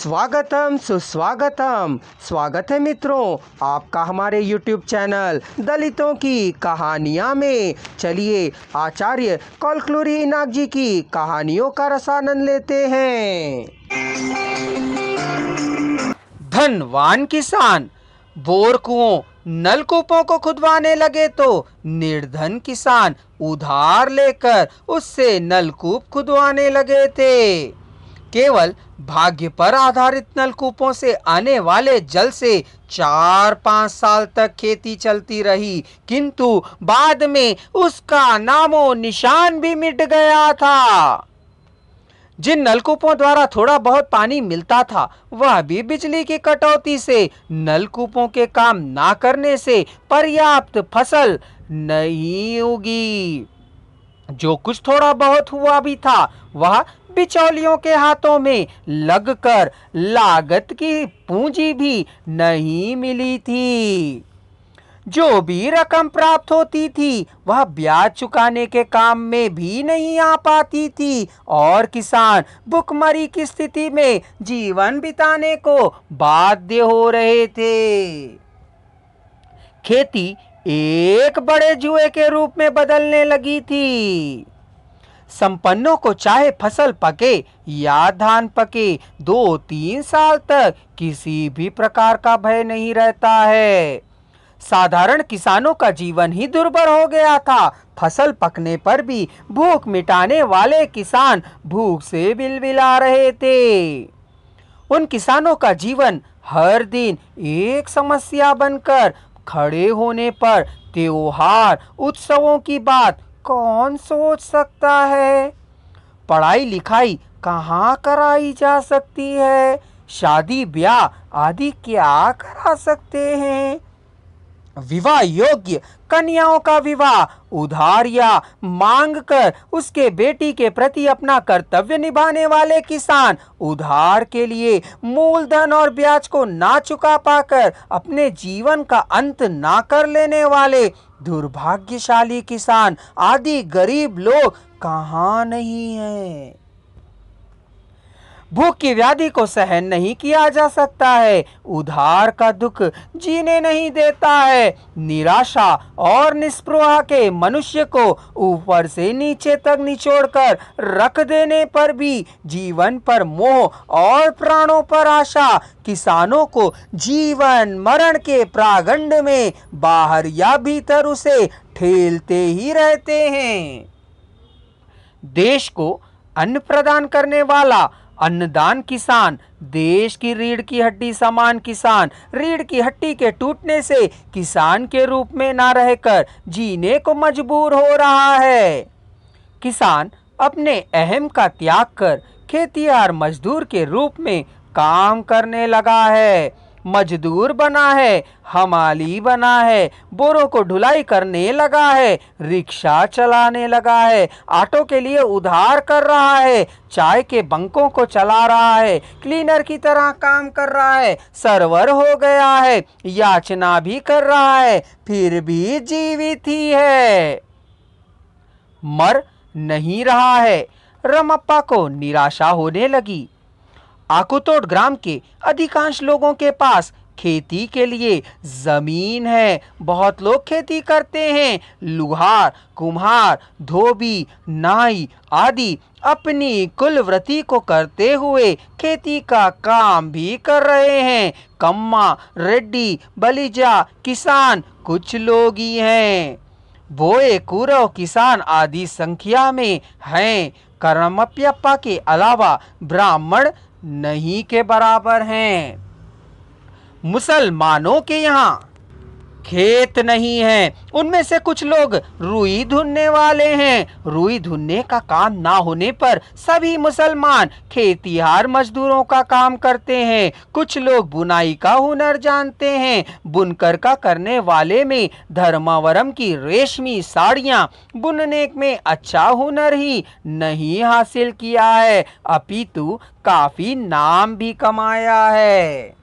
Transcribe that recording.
स्वागतम सुस्वागतम स्वागत है मित्रों आपका हमारे YouTube चैनल दलितों की कहानियाँ में चलिए आचार्य कौलक्लूरी इनाक जी की कहानियों का रसानंद लेते हैं धनवान किसान बोर कुओं नलकूपों को खुदवाने लगे तो निर्धन किसान उधार लेकर उससे नलकूप खुदवाने लगे थे केवल भाग्य पर आधारित नलकूपों से आने वाले जल से चार पाँच साल तक खेती चलती रही किंतु बाद में उसका नामो निशान भी मिट गया था जिन नलकूपों द्वारा थोड़ा बहुत पानी मिलता था वह भी बिजली की कटौती से नलकूपों के काम ना करने से पर्याप्त फसल नहीं उगी जो कुछ थोड़ा बहुत हुआ भी था वह बिचौलियों के हाथों में लगकर लागत की पूंजी भी नहीं मिली थी जो भी रकम प्राप्त होती थी वह ब्याज चुकाने के काम में भी नहीं आ पाती थी और किसान भुखमरी की स्थिति में जीवन बिताने को बाध्य हो रहे थे खेती एक बड़े जुए के रूप में बदलने लगी थी संपन्नों को चाहे फसल पके या धान पके दो तीन साल तक किसी भी प्रकार का भय नहीं रहता है साधारण किसानों का जीवन ही दुर्भर हो गया था फसल पकने पर भी भूख मिटाने वाले किसान भूख से बिलबिला रहे थे उन किसानों का जीवन हर दिन एक समस्या बनकर खड़े होने पर त्योहार उत्सवों की बात कौन सोच सकता है पढ़ाई लिखाई कहाँ कराई जा सकती है शादी ब्याह आदि क्या करा सकते हैं विवाह योग्य कन्याओं का विवाह उधार या मांग कर उसके बेटी के प्रति अपना कर्तव्य निभाने वाले किसान उधार के लिए मूलधन और ब्याज को ना चुका पाकर अपने जीवन का अंत ना कर लेने वाले दुर्भाग्यशाली किसान आदि गरीब लोग कहाँ नहीं हैं भूख की व्याधि को सहन नहीं किया जा सकता है उधार का दुख जीने नहीं देता है निराशा और निस्पृहा के मनुष्य को ऊपर से नीचे तक निचोड़कर रख देने पर भी जीवन पर मोह और प्राणों पर आशा किसानों को जीवन मरण के प्रागंड में बाहर या भीतर उसे ठेलते ही रहते हैं देश को अन्न प्रदान करने वाला अन्नदान किसान देश की रीढ़ की हड्डी समान किसान रीढ़ की हड्डी के टूटने से किसान के रूप में ना रहकर जीने को मजबूर हो रहा है किसान अपने अहम का त्याग कर और मजदूर के रूप में काम करने लगा है मजदूर बना है हमाली बना है बोरों को ढुलाई करने लगा है रिक्शा चलाने लगा है ऑटो के लिए उधार कर रहा है चाय के बंकों को चला रहा है क्लीनर की तरह काम कर रहा है सर्वर हो गया है याचना भी कर रहा है फिर भी जीवित ही है मर नहीं रहा है रमप्पा को निराशा होने लगी आकुतोड ग्राम के अधिकांश लोगों के पास खेती के लिए ज़मीन है बहुत लोग खेती करते हैं लुहार कुम्हार धोबी नाई आदि अपनी कुलवृत्ति को करते हुए खेती का काम भी कर रहे हैं कम्मा रेड्डी बलिजा किसान कुछ लोग ही हैं बोए कुरव किसान आदि संख्या में हैं करमप्यप्पा के अलावा ब्राह्मण नहीं के बराबर हैं मुसलमानों के यहाँ खेत नहीं है उनमें से कुछ लोग रुई धुनने वाले हैं रुई धुनने का काम ना होने पर सभी मुसलमान खेतीहार मजदूरों का काम करते हैं कुछ लोग बुनाई का हुनर जानते हैं बुनकर का करने वाले में धर्मावरम की रेशमी साड़ियाँ बुनने में अच्छा हुनर ही नहीं हासिल किया है अपितु काफी नाम भी कमाया है